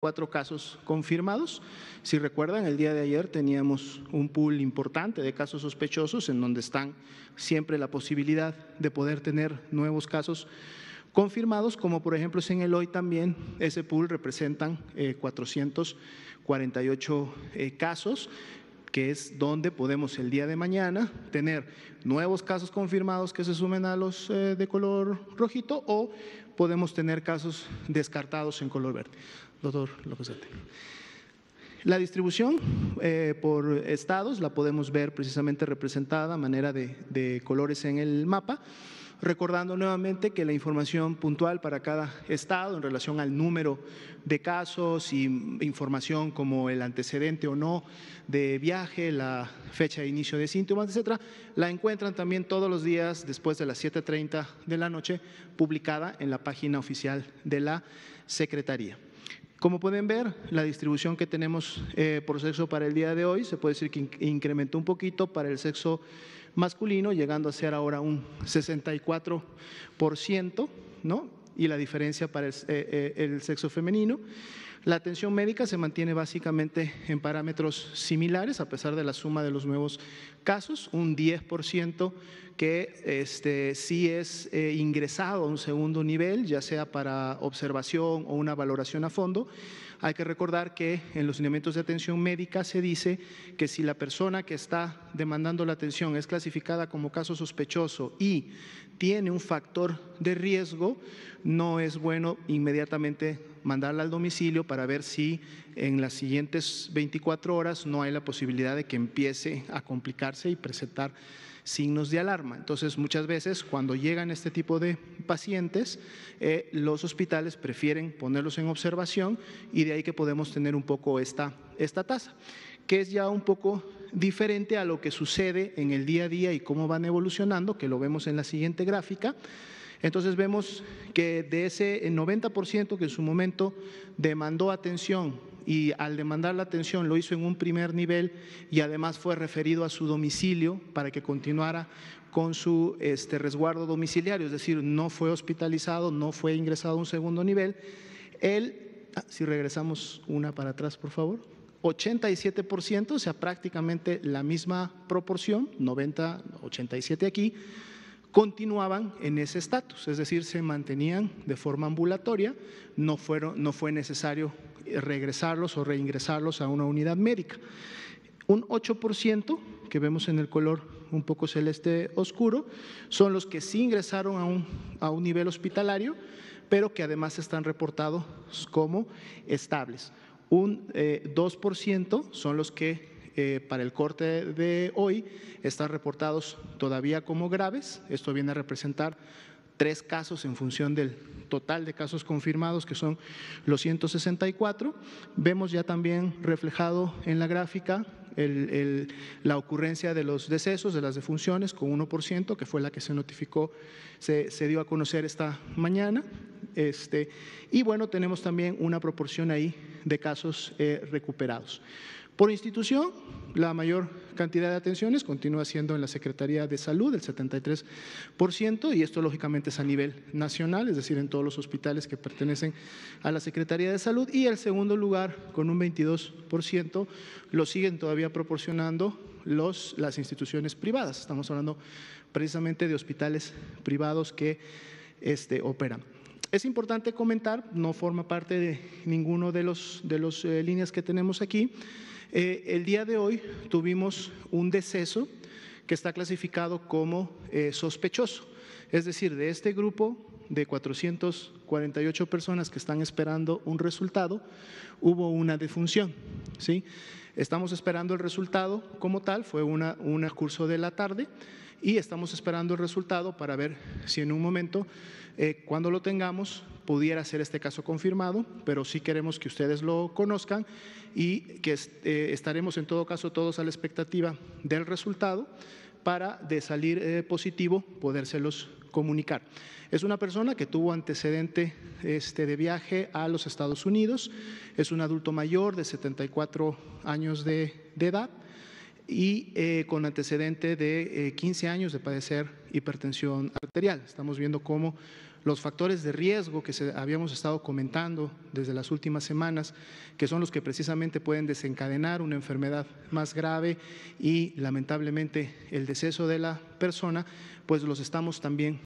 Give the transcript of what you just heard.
cuatro casos confirmados. Si recuerdan, el día de ayer teníamos un pool importante de casos sospechosos en donde están siempre la posibilidad de poder tener nuevos casos confirmados, como por ejemplo es en el hoy también, ese pool representan 448 eh, eh, casos que es donde podemos el día de mañana tener nuevos casos confirmados que se sumen a los eh, de color rojito o podemos tener casos descartados en color verde. Doctor López la distribución eh, por estados la podemos ver precisamente representada a manera de, colores en el mapa recordando nuevamente que la información puntual para cada estado en relación al número de casos y información como el antecedente o no de viaje, la fecha de inicio de síntomas, etcétera, la encuentran también todos los días después de las 7:30 de la noche publicada en la página oficial de la Secretaría. Como pueden ver, la distribución que tenemos eh, por sexo para el día de hoy se puede decir que incrementó un poquito para el sexo masculino, llegando a ser ahora un 64%, ¿no? Y la diferencia para el eh, eh, sexo femenino. La atención médica se mantiene básicamente en parámetros similares, a pesar de la suma de los nuevos casos, un 10% que este, sí es eh, ingresado a un segundo nivel, ya sea para observación o una valoración a fondo. Hay que recordar que en los lineamientos de atención médica se dice que si la persona que está demandando la atención es clasificada como caso sospechoso y tiene un factor de riesgo, no es bueno inmediatamente mandarla al domicilio para ver si en las siguientes 24 horas no hay la posibilidad de que empiece a complicarse y presentar signos de alarma. Entonces, muchas veces cuando llegan este tipo de pacientes, eh, los hospitales prefieren ponerlos en observación y de ahí que podemos tener un poco esta, esta tasa, que es ya un poco diferente a lo que sucede en el día a día y cómo van evolucionando, que lo vemos en la siguiente gráfica. Entonces vemos que de ese 90% que en su momento demandó atención y al demandar la atención lo hizo en un primer nivel y además fue referido a su domicilio para que continuara con su este, resguardo domiciliario, es decir, no fue hospitalizado, no fue ingresado a un segundo nivel. Él, ah, si regresamos una para atrás, por favor, 87%, o sea, prácticamente la misma proporción, 90, 87 aquí, continuaban en ese estatus, es decir, se mantenían de forma ambulatoria, no, fueron, no fue necesario regresarlos o reingresarlos a una unidad médica. Un 8% que vemos en el color un poco celeste oscuro son los que sí ingresaron a un, a un nivel hospitalario, pero que además están reportados como estables. Un 2% eh, son los que eh, para el corte de hoy están reportados todavía como graves. Esto viene a representar tres casos en función del total de casos confirmados, que son los 164. Vemos ya también reflejado en la gráfica la ocurrencia de los decesos, de las defunciones, con 1%, que fue la que se notificó, se, dio a conocer esta mañana. Este, y bueno, tenemos también una proporción ahí de casos eh, recuperados. Por institución, la mayor cantidad de atenciones continúa siendo en la Secretaría de Salud, el 73%, y esto lógicamente es a nivel nacional, es decir, en todos los hospitales que pertenecen a la Secretaría de Salud, y el segundo lugar, con un 22%, lo siguen todavía proporcionando las instituciones privadas. Estamos hablando precisamente de hospitales privados que este, operan es importante comentar, no forma parte de ninguno de los de las eh, líneas que tenemos aquí. Eh, el día de hoy tuvimos un deceso que está clasificado como eh, sospechoso. Es decir, de este grupo de 448 personas que están esperando un resultado, hubo una defunción. ¿sí? Estamos esperando el resultado como tal, fue una, un curso de la tarde y estamos esperando el resultado para ver si en un momento, eh, cuando lo tengamos, pudiera ser este caso confirmado, pero sí queremos que ustedes lo conozcan y que eh, estaremos en todo caso todos a la expectativa del resultado para, de salir eh, positivo, podérselos comunicar. Es una persona que tuvo antecedente este, de viaje a los Estados Unidos, es un adulto mayor de 74 años de, edad y eh, con antecedente de 15 eh, años de padecer hipertensión arterial. Estamos viendo cómo los factores de riesgo que habíamos estado comentando desde las últimas semanas, que son los que precisamente pueden desencadenar una enfermedad más grave y lamentablemente el deceso de la persona, pues los estamos también